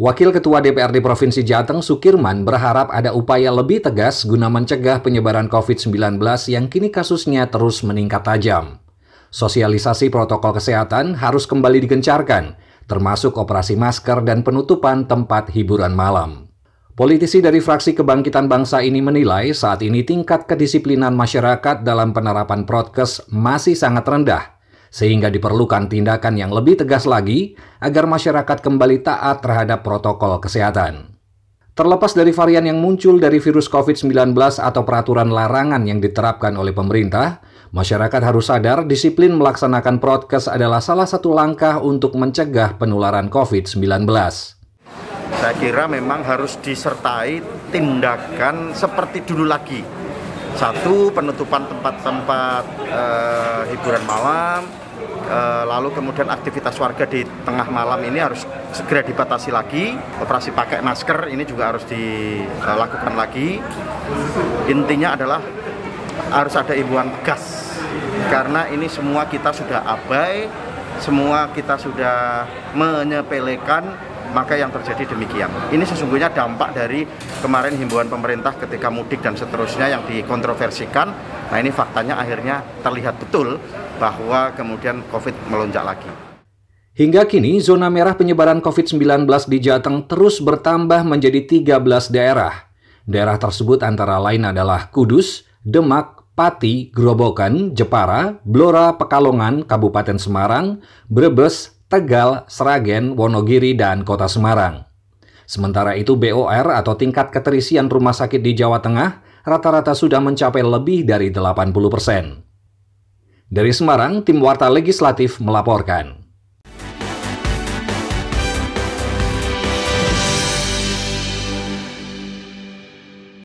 Wakil Ketua DPRD Provinsi Jateng Sukirman berharap ada upaya lebih tegas guna mencegah penyebaran COVID-19 yang kini kasusnya terus meningkat tajam. Sosialisasi protokol kesehatan harus kembali digencarkan, termasuk operasi masker dan penutupan tempat hiburan malam. Politisi dari fraksi Kebangkitan Bangsa ini menilai saat ini tingkat kedisiplinan masyarakat dalam penerapan protkes masih sangat rendah sehingga diperlukan tindakan yang lebih tegas lagi agar masyarakat kembali taat terhadap protokol kesehatan. Terlepas dari varian yang muncul dari virus COVID-19 atau peraturan larangan yang diterapkan oleh pemerintah, masyarakat harus sadar disiplin melaksanakan protkes adalah salah satu langkah untuk mencegah penularan COVID-19 saya kira memang harus disertai tindakan seperti dulu lagi satu penutupan tempat-tempat eh, hiburan malam, eh, lalu kemudian aktivitas warga di tengah malam ini harus segera dibatasi lagi. Operasi pakai masker ini juga harus dilakukan lagi. Intinya adalah harus ada imbuan tegas karena ini semua kita sudah abai, semua kita sudah menyepelekan maka yang terjadi demikian. Ini sesungguhnya dampak dari kemarin himbauan pemerintah ketika mudik dan seterusnya yang dikontroversikan. Nah ini faktanya akhirnya terlihat betul bahwa kemudian COVID melonjak lagi. Hingga kini, zona merah penyebaran COVID-19 di Jateng terus bertambah menjadi 13 daerah. Daerah tersebut antara lain adalah Kudus, Demak, Pati, Grobogan, Jepara, Blora, Pekalongan, Kabupaten Semarang, Brebes, Tegal, Sragen, Wonogiri, dan Kota Semarang. Sementara itu BOR atau tingkat keterisian rumah sakit di Jawa Tengah rata-rata sudah mencapai lebih dari 80 persen. Dari Semarang, tim Warta Legislatif melaporkan.